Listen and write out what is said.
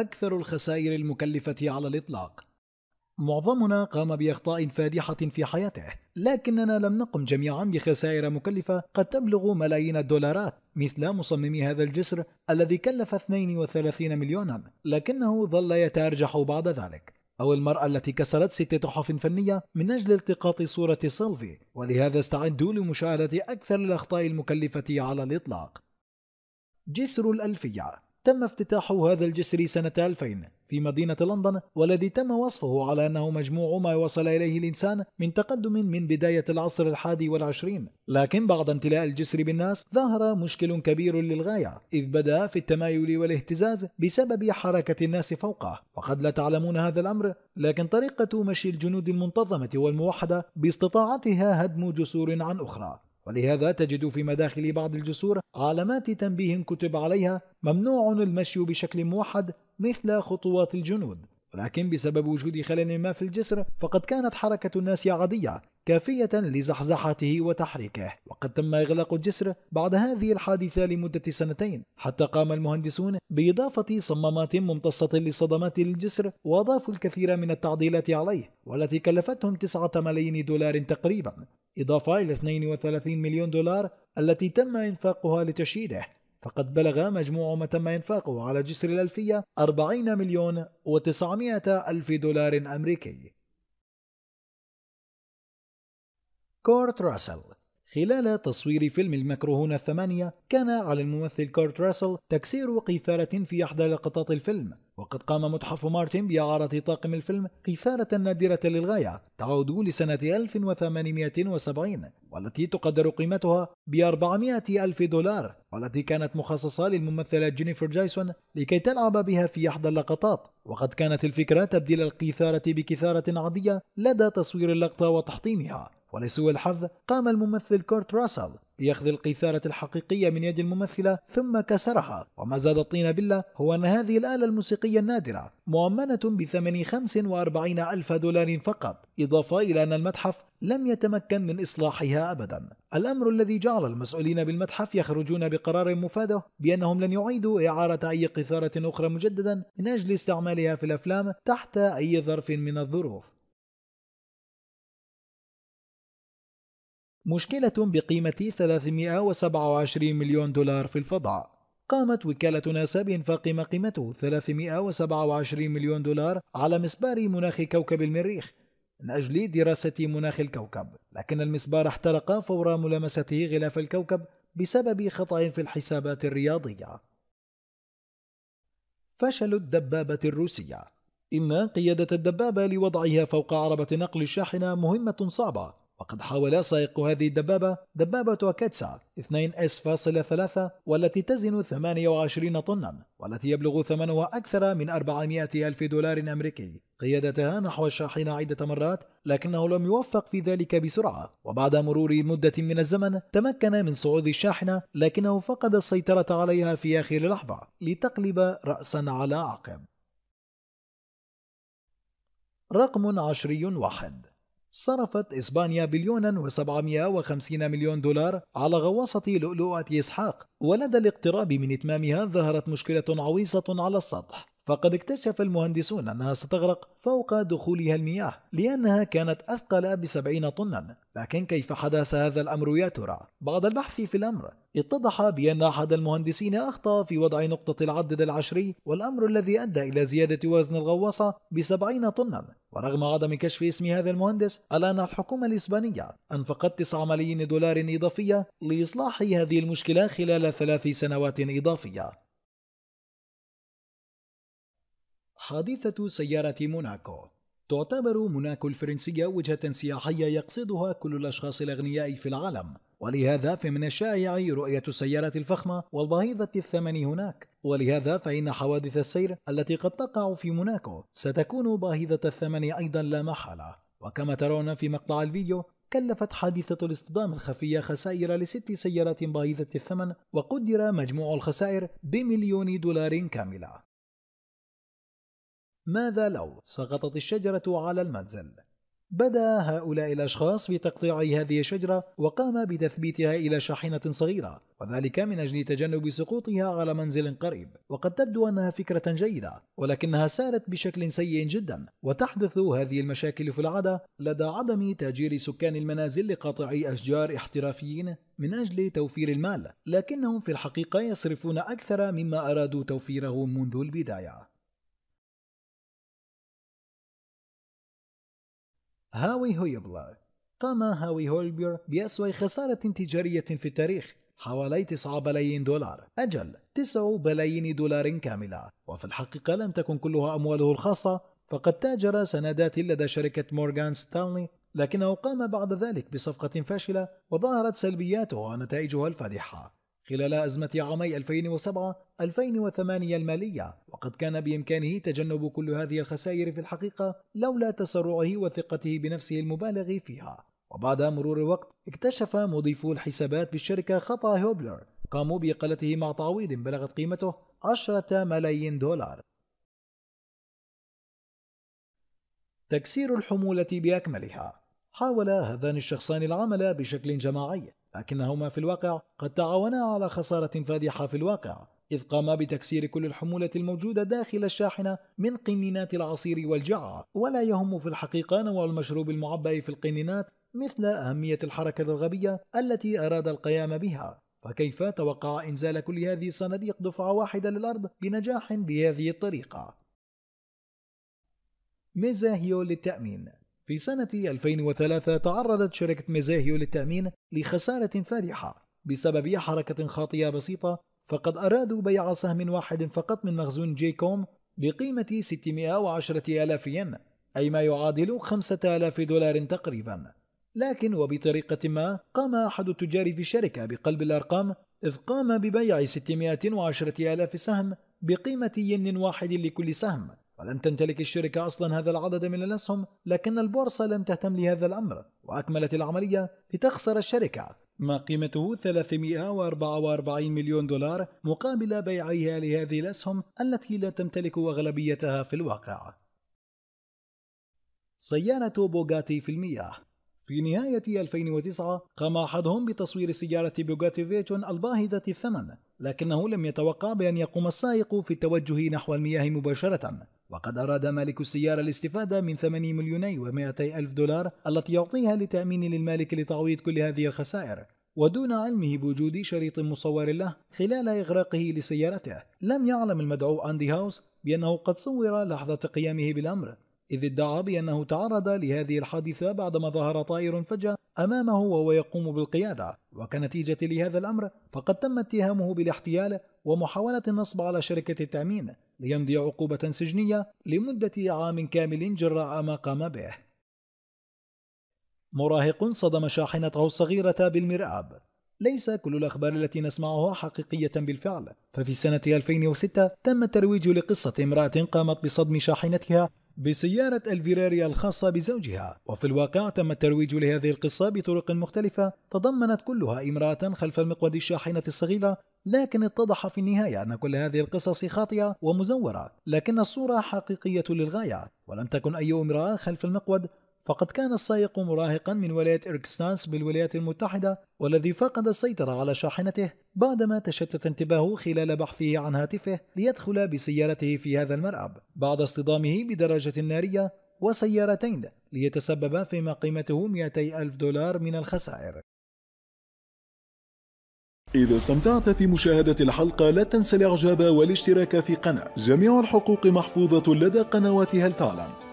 أكثر الخسائر المكلفة على الإطلاق. معظمنا قام بأخطاء فادحة في حياته، لكننا لم نقم جميعا بخسائر مكلفة قد تبلغ ملايين الدولارات، مثل مصمم هذا الجسر الذي كلف 32 مليونا، لكنه ظل يتأرجح بعد ذلك. أو المرأة التي كسرت ست تحف فنية من أجل التقاط صورة سيلفي، ولهذا استعدوا لمشاهدة أكثر الأخطاء المكلفة على الإطلاق. جسر الألفية تم افتتاح هذا الجسر سنة 2000 في مدينة لندن والذي تم وصفه على أنه مجموع ما وصل إليه الإنسان من تقدم من بداية العصر الحادي والعشرين لكن بعد امتلاء الجسر بالناس ظهر مشكل كبير للغاية إذ بدأ في التمايل والاهتزاز بسبب حركة الناس فوقه وقد لا تعلمون هذا الأمر لكن طريقة مشي الجنود المنتظمة والموحدة باستطاعتها هدم جسور عن أخرى ولهذا تجد في مداخل بعض الجسور علامات تنبيه كتب عليها ممنوع المشي بشكل موحد مثل خطوات الجنود ولكن بسبب وجود خلل ما في الجسر فقد كانت حركة الناس عادية كافية لزحزحته وتحريكه وقد تم إغلاق الجسر بعد هذه الحادثة لمدة سنتين حتى قام المهندسون بإضافة صمامات ممتصة لصدمات الجسر وأضافوا الكثير من التعديلات عليه والتي كلفتهم 9 ملايين دولار تقريبا إضافة إلى 32 مليون دولار التي تم إنفاقها لتشييده فقد بلغ مجموع ما تم إنفاقه على جسر الألفية 40 مليون و900 ألف دولار أمريكي كورت راسل خلال تصوير فيلم المكروهون الثمانية كان على الممثل كورت راسل تكسير قيثارة في إحدى لقطات الفيلم وقد قام متحف مارتن بإعارة طاقم الفيلم كفارة نادرة للغاية تعود لسنة 1870 والتي تقدر قيمتها ب 400 ألف دولار والتي كانت مخصصة للممثلة جينيفر جايسون لكي تلعب بها في إحدى اللقطات وقد كانت الفكرة تبديل القيثارة بكثارة عادية لدى تصوير اللقطة وتحطيمها ولسوء الحظ قام الممثل كورت راسل ليأخذ القيثارة الحقيقية من يد الممثلة ثم كسرها وما زاد الطين بلة هو أن هذه الآلة الموسيقية النادرة مؤمنة بثمن 45 ألف دولار فقط إضافة إلى أن المتحف لم يتمكن من إصلاحها أبدا الأمر الذي جعل المسؤولين بالمتحف يخرجون بقرار مفاده بأنهم لن يعيدوا إعارة أي قيثارة أخرى مجددا من أجل استعمالها في الأفلام تحت أي ظرف من الظروف مشكلة بقيمة 327 مليون دولار في الفضاء قامت وكالة ناسا بإنفاق ما قيمته 327 مليون دولار على مسبار مناخ كوكب المريخ من أجل دراسة مناخ الكوكب لكن المسبار احترق فور ملامسته غلاف الكوكب بسبب خطأ في الحسابات الرياضية فشل الدبابة الروسية إن قيادة الدبابة لوضعها فوق عربة نقل الشاحنة مهمة صعبة وقد حاول سائق هذه الدبابة دبابة كاتسا 2S.3 والتي تزن 28 طنا والتي يبلغ ثمنها أكثر من 400 ألف دولار أمريكي قيادتها نحو الشاحنة عدة مرات لكنه لم يوفق في ذلك بسرعة وبعد مرور مدة من الزمن تمكن من صعود الشاحنة لكنه فقد السيطرة عليها في آخر لحظة لتقلب رأسا على عقب رقم عشري واحد صرفت إسبانيا بليونا و750 مليون دولار على غواصة لؤلؤة إسحاق ولدى الاقتراب من إتمامها ظهرت مشكلة عويصة على السطح فقد اكتشف المهندسون أنها ستغرق فوق دخولها المياه لأنها كانت أثقل بسبعين طنا لكن كيف حدث هذا الأمر يا ترى؟ بعد البحث في الأمر اتضح بأن أحد المهندسين أخطأ في وضع نقطة العدد العشري والأمر الذي أدى إلى زيادة وزن الغواصة بسبعين طنا ورغم عدم كشف اسم هذا المهندس ألا أن الحكومة الإسبانية أنفقت 9 ملايين دولار إضافية لإصلاح هذه المشكلة خلال ثلاث سنوات إضافية حادثة سيارة موناكو تعتبر موناكو الفرنسية وجهة سياحية يقصدها كل الأشخاص الأغنياء في العالم ولهذا فمن الشائع رؤية السيارة الفخمة والبهيضة الثمن هناك ولهذا فإن حوادث السير التي قد تقع في موناكو ستكون باهظة الثمن أيضا لا محالة وكما ترون في مقطع الفيديو كلفت حادثة الاصطدام الخفية خسائر لست سيارات باهظة الثمن وقدر مجموع الخسائر بمليون دولار كاملة ماذا لو سقطت الشجرة على المنزل؟ بدأ هؤلاء الأشخاص بتقطيع هذه الشجرة وقام بتثبيتها إلى شاحنة صغيرة وذلك من أجل تجنب سقوطها على منزل قريب وقد تبدو أنها فكرة جيدة ولكنها سارت بشكل سيء جدا وتحدث هذه المشاكل في العادة لدى عدم تأجير سكان المنازل لقاطعي أشجار احترافيين من أجل توفير المال لكنهم في الحقيقة يصرفون أكثر مما أرادوا توفيره منذ البداية هاوي هويبلر قام هاوي هولبير بأسوأ خسارة تجارية في التاريخ حوالي 9 بلايين دولار أجل 9 بلايين دولار كاملة وفي الحقيقة لم تكن كلها أمواله الخاصة فقد تاجر سندات لدى شركة مورغان ستانلي لكنه قام بعد ذلك بصفقة فاشلة وظهرت سلبياتها ونتائجها الفادحة خلال أزمة عامي 2007-2008 المالية وقد كان بإمكانه تجنب كل هذه الخسائر في الحقيقة لولا تسرعه وثقته بنفسه المبالغ فيها وبعد مرور الوقت اكتشف مضيفو الحسابات بالشركة خطأ هوبلر قاموا بإقالته مع تعويض بلغت قيمته 10 ملايين دولار تكسير الحمولة بأكملها حاول هذان الشخصان العمل بشكل جماعي لكنهما في الواقع قد تعاونا على خسارة فادحة في الواقع إذ قاما بتكسير كل الحمولة الموجودة داخل الشاحنة من قنينات العصير والجعة ولا يهم في الحقيقة نوع المشروب المعبأ في القنينات مثل أهمية الحركة الغبية التي أراد القيام بها فكيف توقع إنزال كل هذه الصناديق دفعة واحدة للأرض بنجاح بهذه الطريقة؟ ميزاهيو للتأمين في سنة 2003 تعرضت شركة ميزاهيو للتأمين لخسارة فادحة بسبب حركة خاطئة بسيطة فقد أرادوا بيع سهم واحد فقط من مخزون جي كوم بقيمة 610 ألاف ين أي ما يعادل 5000 دولار تقريبا لكن وبطريقة ما قام أحد التجار في الشركة بقلب الأرقام إذ قام ببيع 610 ألاف سهم بقيمة ين واحد لكل سهم ولم تمتلك الشركة أصلا هذا العدد من الأسهم لكن البورصة لم تهتم لهذا الأمر وأكملت العملية لتخسر الشركة ما قيمته 344 مليون دولار مقابل بيعها لهذه الأسهم التي لا تمتلك أغلبيتها في الواقع سيارة بوغاتي في المياه في نهاية 2009 قام أحدهم بتصوير سيارة بوغاتي فيتون الباهظة الثمن لكنه لم يتوقع بأن يقوم السائق في التوجه نحو المياه مباشرة وقد أراد مالك السيارة الاستفادة من 8 مليوني و200 ألف دولار التي يعطيها لتأمين للمالك لتعويض كل هذه الخسائر ودون علمه بوجود شريط مصور له خلال إغراقه لسيارته لم يعلم المدعو أندي هاوس بأنه قد صور لحظة قيامه بالأمر إذ ادعى بأنه تعرض لهذه الحادثة بعدما ظهر طائر فجأة أمامه وهو يقوم بالقيادة وكنتيجة لهذا الأمر فقد تم اتهامه بالاحتيال ومحاولة النصب على شركة التأمين ليمضي عقوبة سجنية لمدة عام كامل جراء ما قام به مراهق صدم شاحنته الصغيرة بالمرآب ليس كل الأخبار التي نسمعها حقيقية بالفعل ففي سنة 2006 تم الترويج لقصة امرأة قامت بصدم شاحنتها بسيارة الفيراري الخاصة بزوجها وفي الواقع تم الترويج لهذه القصة بطرق مختلفة تضمنت كلها امرأة خلف المقود الشاحنة الصغيرة لكن اتضح في النهاية أن كل هذه القصص خاطئة ومزورة لكن الصورة حقيقية للغاية ولم تكن أي امرأة خلف المقود فقد كان السائق مراهقا من ولاية إركستانس بالولايات المتحدة والذي فقد السيطرة على شاحنته بعدما تشتت انتباهه خلال بحثه عن هاتفه ليدخل بسيارته في هذا المرأب بعد اصطدامه بدرجة نارية وسيارتين ليتسبب فيما قيمته 200 ألف دولار من الخسائر إذا استمتعت في مشاهدة الحلقة لا تنسى الإعجاب والاشتراك في قناة جميع الحقوق محفوظة لدى قنوات هل تعلم